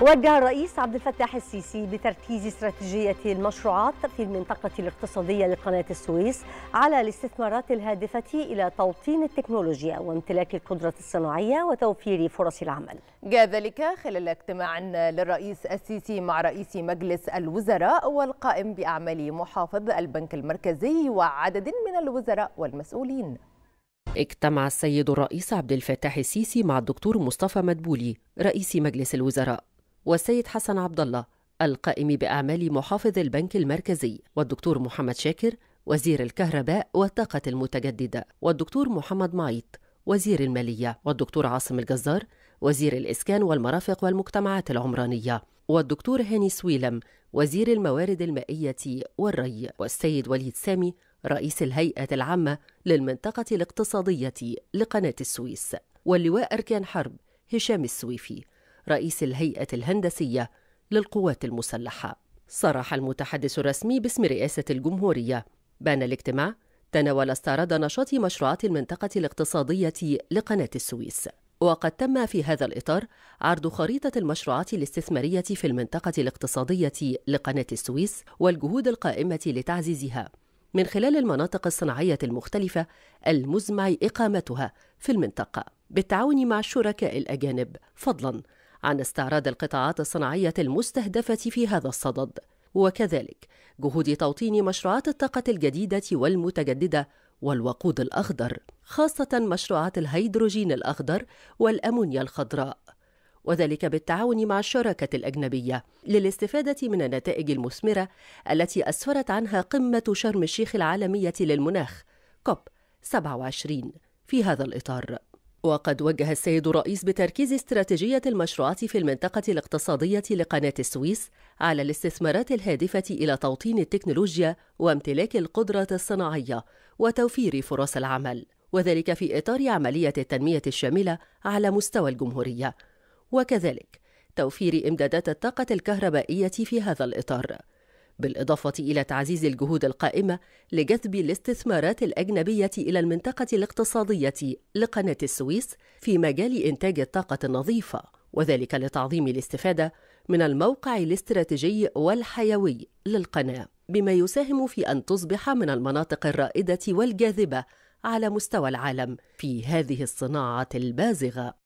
وجه الرئيس عبد الفتاح السيسي بتركيز استراتيجية المشروعات في المنطقة الاقتصادية لقناة السويس على الاستثمارات الهادفة إلى توطين التكنولوجيا وامتلاك القدرة الصناعية وتوفير فرص العمل. جاء ذلك خلال اجتماع للرئيس السيسي مع رئيس مجلس الوزراء والقائم بأعمال محافظ البنك المركزي وعدد من الوزراء والمسؤولين. اجتمع السيد الرئيس عبد الفتاح السيسي مع الدكتور مصطفى مدبولي رئيس مجلس الوزراء والسيد حسن عبد الله القائم بأعمال محافظ البنك المركزي والدكتور محمد شاكر وزير الكهرباء والطاقة المتجددة والدكتور محمد معيط وزير المالية والدكتور عاصم الجزار وزير الإسكان والمرافق والمجتمعات العمرانية والدكتور هاني سويلم وزير الموارد المائية والري والسيد وليد سامي رئيس الهيئة العامة للمنطقة الاقتصادية لقناة السويس واللواء أركان حرب هشام السويفي رئيس الهيئة الهندسية للقوات المسلحة صرح المتحدث الرسمي باسم رئاسة الجمهورية بان الاجتماع تناول استعراض نشاط مشروعات المنطقة الاقتصادية لقناة السويس وقد تم في هذا الإطار عرض خريطة المشروعات الاستثمارية في المنطقة الاقتصادية لقناة السويس والجهود القائمة لتعزيزها من خلال المناطق الصناعية المختلفة المزمع إقامتها في المنطقة بالتعاون مع الشركاء الأجانب فضلاً عن استعراض القطاعات الصناعية المستهدفة في هذا الصدد وكذلك جهود توطين مشروعات الطاقة الجديدة والمتجددة والوقود الأخضر خاصة مشروعات الهيدروجين الأخضر والأمونيا الخضراء وذلك بالتعاون مع الشراكة الأجنبية للاستفادة من النتائج المثمرة التي أسفرت عنها قمة شرم الشيخ العالمية للمناخ كوب 27 في هذا الإطار وقد وجه السيد الرئيس بتركيز استراتيجية المشروعات في المنطقة الاقتصادية لقناة السويس على الاستثمارات الهادفة إلى توطين التكنولوجيا وامتلاك القدرة الصناعية وتوفير فرص العمل، وذلك في إطار عملية التنمية الشاملة على مستوى الجمهورية، وكذلك توفير إمدادات الطاقة الكهربائية في هذا الإطار. بالإضافة إلى تعزيز الجهود القائمة لجذب الاستثمارات الأجنبية إلى المنطقة الاقتصادية لقناة السويس في مجال إنتاج الطاقة النظيفة وذلك لتعظيم الاستفادة من الموقع الاستراتيجي والحيوي للقناة بما يساهم في أن تصبح من المناطق الرائدة والجاذبة على مستوى العالم في هذه الصناعة البازغة